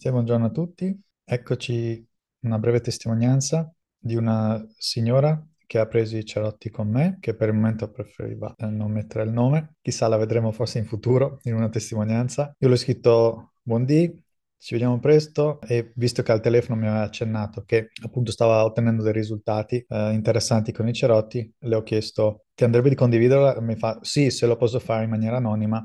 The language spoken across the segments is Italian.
Grazie, buongiorno a tutti. Eccoci una breve testimonianza di una signora che ha preso i cerotti con me, che per il momento preferiva non mettere il nome. Chissà, la vedremo forse in futuro in una testimonianza. Io l'ho scritto buondì, ci vediamo presto e visto che al telefono mi aveva accennato che appunto stava ottenendo dei risultati eh, interessanti con i cerotti, le ho chiesto ti andrebbe di condividerla? Mi fa sì, se lo posso fare in maniera anonima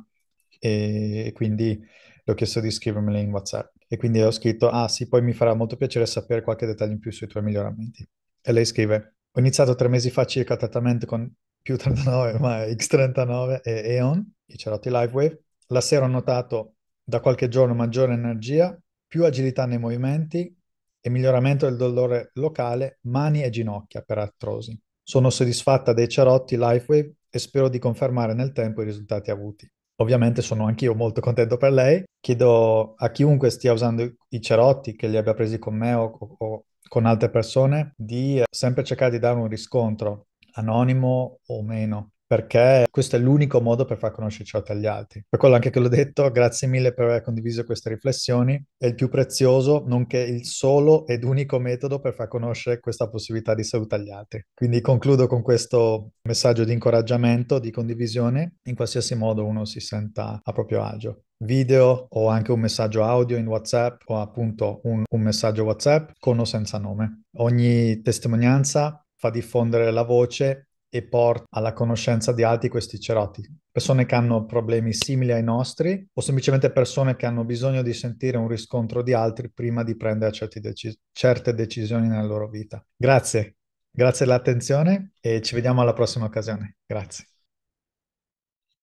e, e quindi le ho chiesto di scrivermele in WhatsApp e quindi ho scritto, ah sì, poi mi farà molto piacere sapere qualche dettaglio in più sui tuoi miglioramenti. E lei scrive, ho iniziato tre mesi fa circa il trattamento con più 39, ma X39 e E.ON, i cerotti LiveWave. La sera ho notato da qualche giorno maggiore energia, più agilità nei movimenti e miglioramento del dolore locale, mani e ginocchia per artrosi. Sono soddisfatta dei cerotti LiveWave e spero di confermare nel tempo i risultati avuti. Ovviamente sono anch'io molto contento per lei. Chiedo a chiunque stia usando i cerotti, che li abbia presi con me o, o con altre persone, di eh, sempre cercare di dare un riscontro, anonimo o meno, perché questo è l'unico modo per far conoscere ciò agli altri. Per quello anche che l'ho detto, grazie mille per aver condiviso queste riflessioni, è il più prezioso, nonché il solo ed unico metodo per far conoscere questa possibilità di salute agli altri. Quindi concludo con questo messaggio di incoraggiamento, di condivisione, in qualsiasi modo uno si senta a proprio agio video o anche un messaggio audio in WhatsApp o appunto un, un, messaggio WhatsApp con o senza nome. Ogni testimonianza fa diffondere la voce e porta alla conoscenza di altri questi cerotti? Persone che hanno problemi simili ai nostri o semplicemente persone che hanno bisogno di sentire un riscontro di altri prima di prendere deci- certe decisioni nella loro vita. Grazie, grazie dell'attenzione e ci vediamo alla prossima occasione. Grazie.